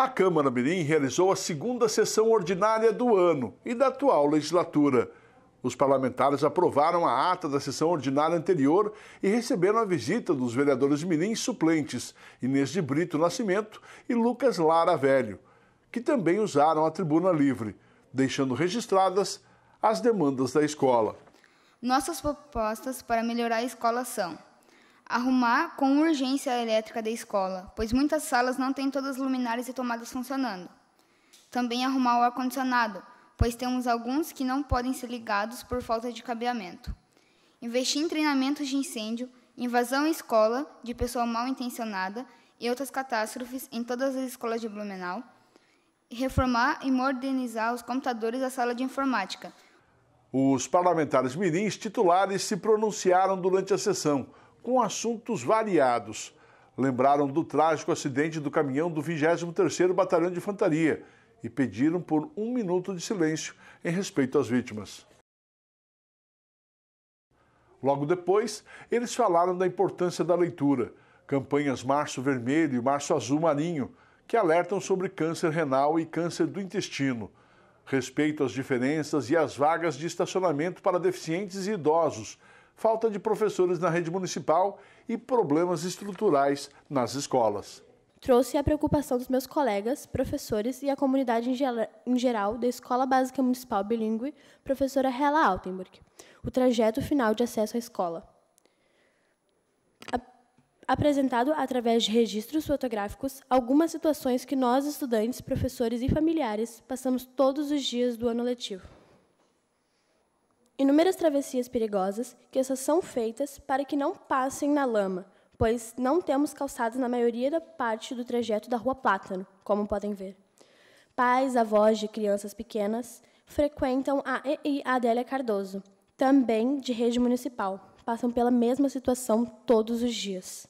A Câmara Mirim realizou a segunda sessão ordinária do ano e da atual legislatura. Os parlamentares aprovaram a ata da sessão ordinária anterior e receberam a visita dos vereadores Mirim suplentes, Inês de Brito Nascimento e Lucas Lara Velho, que também usaram a tribuna livre, deixando registradas as demandas da escola. Nossas propostas para melhorar a escola são Arrumar com urgência a elétrica da escola, pois muitas salas não têm todas as luminárias e tomadas funcionando. Também arrumar o ar-condicionado, pois temos alguns que não podem ser ligados por falta de cabeamento. Investir em treinamentos de incêndio, invasão à escola de pessoa mal intencionada e outras catástrofes em todas as escolas de Blumenau. Reformar e modernizar os computadores da sala de informática. Os parlamentares mirins titulares se pronunciaram durante a sessão com assuntos variados. Lembraram do trágico acidente do caminhão do 23º Batalhão de Infantaria e pediram por um minuto de silêncio em respeito às vítimas. Logo depois, eles falaram da importância da leitura, campanhas Março Vermelho e Março Azul Marinho, que alertam sobre câncer renal e câncer do intestino, respeito às diferenças e às vagas de estacionamento para deficientes e idosos, falta de professores na rede municipal e problemas estruturais nas escolas. Trouxe a preocupação dos meus colegas, professores e a comunidade em geral da Escola Básica Municipal Bilingue, professora Hela Altenburg, o trajeto final de acesso à escola. Apresentado através de registros fotográficos, algumas situações que nós, estudantes, professores e familiares, passamos todos os dias do ano letivo inúmeras travessias perigosas que essas são feitas para que não passem na lama, pois não temos calçados na maioria da parte do trajeto da Rua Plátano, como podem ver. Pais, avós de crianças pequenas frequentam a EI Adélia Cardoso, também de rede municipal, passam pela mesma situação todos os dias.